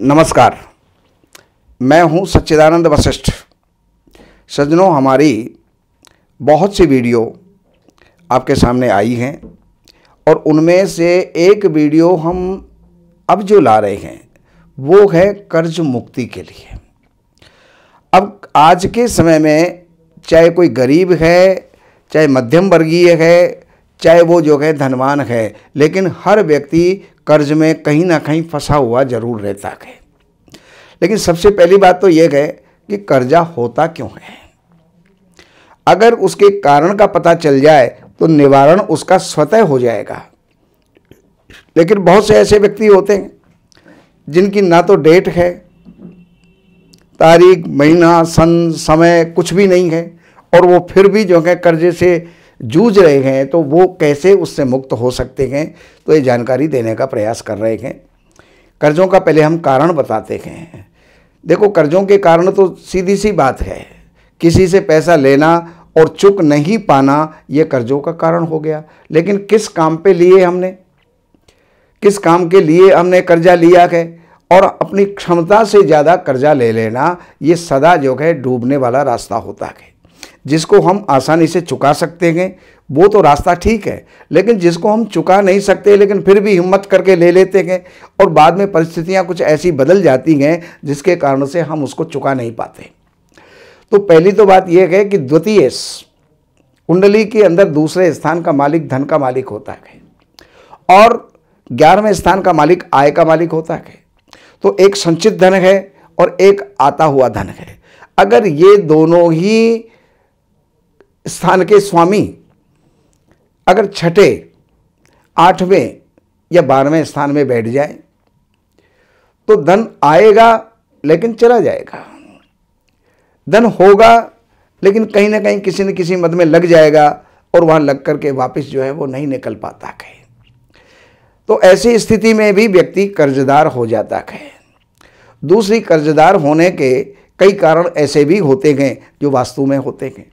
नमस्कार मैं हूं सच्चिदानंद वशिष्ठ सज्जनों हमारी बहुत सी वीडियो आपके सामने आई हैं और उनमें से एक वीडियो हम अब जो ला रहे हैं वो है कर्ज मुक्ति के लिए अब आज के समय में चाहे कोई गरीब है चाहे मध्यम वर्गीय है चाहे वो जो है धनवान है लेकिन हर व्यक्ति कर्ज में कहीं ना कहीं फंसा हुआ जरूर रहता है लेकिन सबसे पहली बात तो यह है कि कर्जा होता क्यों है अगर उसके कारण का पता चल जाए तो निवारण उसका स्वतः हो जाएगा लेकिन बहुत से ऐसे व्यक्ति होते हैं जिनकी ना तो डेट है तारीख महीना सन समय कुछ भी नहीं है और वो फिर भी जो है कर्जे से जूझ रहे हैं तो वो कैसे उससे मुक्त हो सकते हैं तो ये जानकारी देने का प्रयास कर रहे हैं कर्जों का पहले हम कारण बताते हैं देखो कर्जों के कारण तो सीधी सी बात है किसी से पैसा लेना और चुक नहीं पाना ये कर्जों का कारण हो गया लेकिन किस काम पे लिए हमने किस काम के लिए हमने कर्जा लिया है और अपनी क्षमता से ज़्यादा कर्जा ले लेना ये सदा जो है डूबने वाला रास्ता होता है जिसको हम आसानी से चुका सकते हैं वो तो रास्ता ठीक है लेकिन जिसको हम चुका नहीं सकते लेकिन फिर भी हिम्मत करके ले लेते हैं और बाद में परिस्थितियाँ कुछ ऐसी बदल जाती हैं जिसके कारण से हम उसको चुका नहीं पाते तो पहली तो बात यह है कि द्वितीय कुंडली के अंदर दूसरे स्थान का मालिक धन का मालिक होता है और ग्यारहवें स्थान का मालिक आय का मालिक होता है तो एक संचित धन है और एक आता हुआ धन है अगर ये दोनों ही स्थान के स्वामी अगर छठे आठवें या बारहवें स्थान में बैठ जाए तो धन आएगा लेकिन चला जाएगा धन होगा लेकिन कहीं ना कहीं किसी न किसी मद में लग जाएगा और वहाँ लग करके वापस जो है वो नहीं निकल पाता है तो ऐसी स्थिति में भी व्यक्ति कर्जदार हो जाता है दूसरी कर्जदार होने के कई कारण ऐसे भी होते हैं जो वास्तु में होते हैं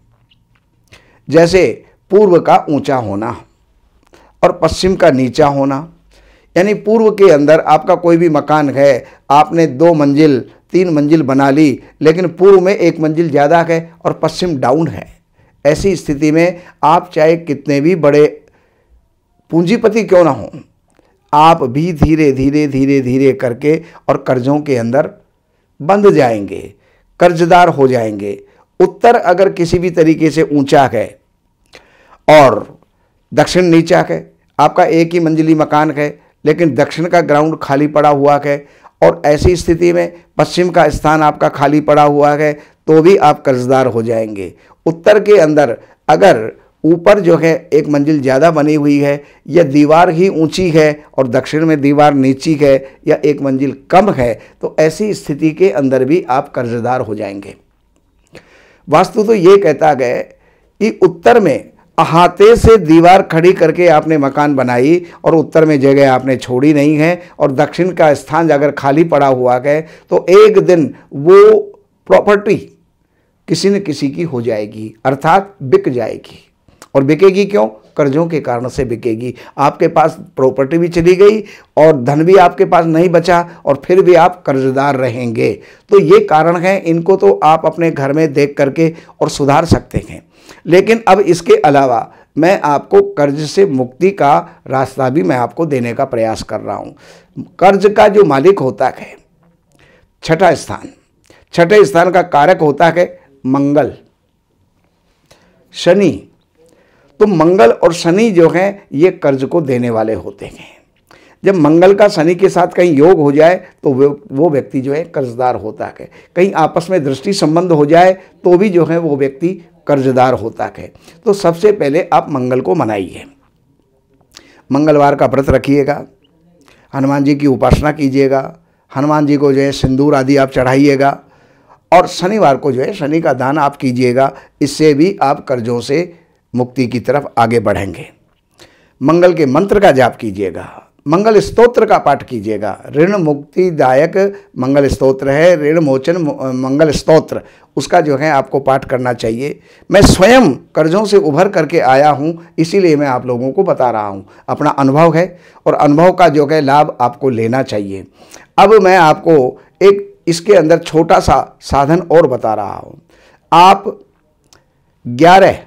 जैसे पूर्व का ऊंचा होना और पश्चिम का नीचा होना यानी पूर्व के अंदर आपका कोई भी मकान है आपने दो मंजिल तीन मंजिल बना ली लेकिन पूर्व में एक मंजिल ज़्यादा है और पश्चिम डाउन है ऐसी स्थिति में आप चाहे कितने भी बड़े पूंजीपति क्यों ना हों आप भी धीरे धीरे धीरे धीरे करके और कर्जों के अंदर बंध जाएंगे कर्जदार हो जाएंगे उत्तर अगर किसी भी तरीके से ऊंचा है और दक्षिण नीचा है आपका एक ही मंजिली मकान है लेकिन दक्षिण का ग्राउंड खाली पड़ा हुआ है और ऐसी स्थिति में पश्चिम का स्थान आपका खाली पड़ा हुआ है तो भी आप कर्जदार हो जाएंगे उत्तर के अंदर अगर ऊपर जो है एक मंजिल ज़्यादा बनी हुई है या दीवार ही ऊंची है और दक्षिण में दीवार नीची है या एक मंजिल कम है तो ऐसी स्थिति के अंदर भी आप कर्जदार हो जाएंगे वास्तु तो ये कहता गए कि उत्तर में अहाते से दीवार खड़ी करके आपने मकान बनाई और उत्तर में जगह आपने छोड़ी नहीं है और दक्षिण का स्थान अगर खाली पड़ा हुआ है तो एक दिन वो प्रॉपर्टी किसी न किसी की हो जाएगी अर्थात बिक जाएगी और बिकेगी क्यों कर्जों के कारण से बिकेगी आपके पास प्रॉपर्टी भी चली गई और धन भी आपके पास नहीं बचा और फिर भी आप कर्जदार रहेंगे तो ये कारण हैं इनको तो आप अपने घर में देख करके और सुधार सकते हैं लेकिन अब इसके अलावा मैं आपको कर्ज से मुक्ति का रास्ता भी मैं आपको देने का प्रयास कर रहा हूँ कर्ज का जो मालिक होता है छठा स्थान छठे स्थान का कारक होता है मंगल शनि तो मंगल और शनि जो हैं ये कर्ज को देने वाले होते हैं जब मंगल का शनि के साथ कहीं योग हो जाए तो वो वो व्यक्ति जो है कर्जदार होता है कहीं आपस में दृष्टि संबंध हो जाए तो भी जो है वो व्यक्ति कर्जदार होता है तो सबसे पहले आप मंगल को मनाइए मंगलवार का व्रत रखिएगा हनुमान जी की उपासना कीजिएगा हनुमान जी को जो है सिंदूर आदि आप चढ़ाइएगा और शनिवार को जो है शनि का दान आप कीजिएगा इससे भी आप कर्जों से मुक्ति की तरफ आगे बढ़ेंगे मंगल के मंत्र का जाप कीजिएगा मंगल स्तोत्र का पाठ कीजिएगा ऋण मुक्तिदायक मंगल स्तोत्र है ऋण मोचन मंगल स्तोत्र उसका जो है आपको पाठ करना चाहिए मैं स्वयं कर्जों से उभर करके आया हूँ इसीलिए मैं आप लोगों को बता रहा हूँ अपना अनुभव है और अनुभव का जो है लाभ आपको लेना चाहिए अब मैं आपको एक इसके अंदर छोटा सा साधन और बता रहा हूँ आप ग्यारह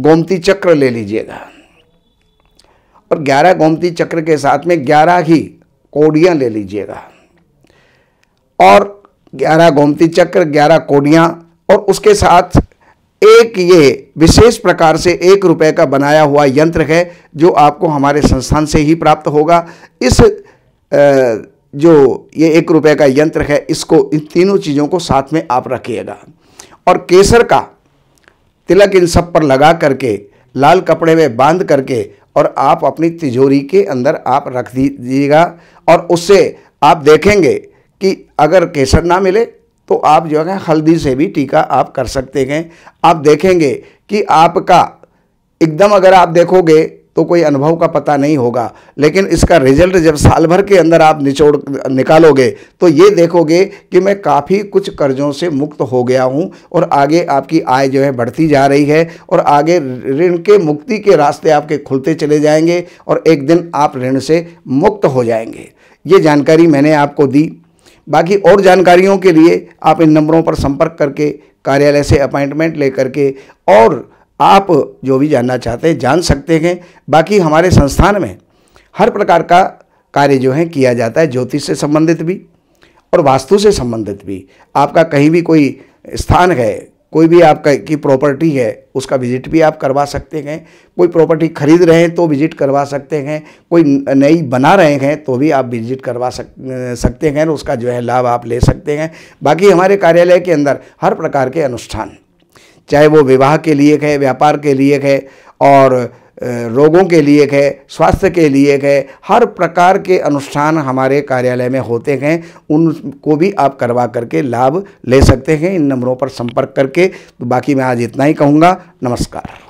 गोमती चक्र ले लीजिएगा और 11 गोमती चक्र के साथ में 11 ही कोडिया ले लीजिएगा और 11 गोमती चक्र 11 कोडियाँ और उसके साथ एक ये विशेष प्रकार से एक रुपए का बनाया हुआ यंत्र है जो आपको हमारे संस्थान से ही प्राप्त होगा इस जो ये एक रुपए का यंत्र है इसको इन तीनों चीज़ों को साथ में आप रखिएगा और केसर का तिलक इन सब पर लगा करके लाल कपड़े में बांध करके और आप अपनी तिजोरी के अंदर आप रख दीजिएगा और उससे आप देखेंगे कि अगर केसर ना मिले तो आप जो है हल्दी से भी टीका आप कर सकते हैं आप देखेंगे कि आपका एकदम अगर आप देखोगे तो कोई अनुभव का पता नहीं होगा लेकिन इसका रिजल्ट जब साल भर के अंदर आप निचोड़ निकालोगे तो ये देखोगे कि मैं काफ़ी कुछ कर्जों से मुक्त हो गया हूँ और आगे आपकी आय जो है बढ़ती जा रही है और आगे ऋण के मुक्ति के रास्ते आपके खुलते चले जाएंगे और एक दिन आप ऋण से मुक्त हो जाएंगे ये जानकारी मैंने आपको दी बाकी और जानकारियों के लिए आप इन नंबरों पर संपर्क करके कार्यालय से अपॉइंटमेंट ले करके और आप जो भी जानना चाहते हैं जान सकते हैं बाकी हमारे संस्थान में हर प्रकार का कार्य जो है किया जाता है ज्योतिष से संबंधित भी और वास्तु से संबंधित भी आपका कहीं भी कोई स्थान है कोई भी आपका की प्रॉपर्टी है उसका विजिट भी आप करवा सकते हैं कोई प्रॉपर्टी खरीद रहे हैं तो विजिट करवा सकते हैं कोई नई बना रहे हैं तो भी आप विजिट करवा सक सकते हैं और उसका जो है लाभ आप ले सकते हैं बाकी हमारे कार्यालय के अंदर हर प्रकार के अनुष्ठान चाहे वो विवाह के लिए है व्यापार के लिए है और रोगों के लिए है स्वास्थ्य के लिए है हर प्रकार के अनुष्ठान हमारे कार्यालय में होते हैं उनको भी आप करवा करके लाभ ले सकते हैं इन नंबरों पर संपर्क करके तो बाकी मैं आज इतना ही कहूँगा नमस्कार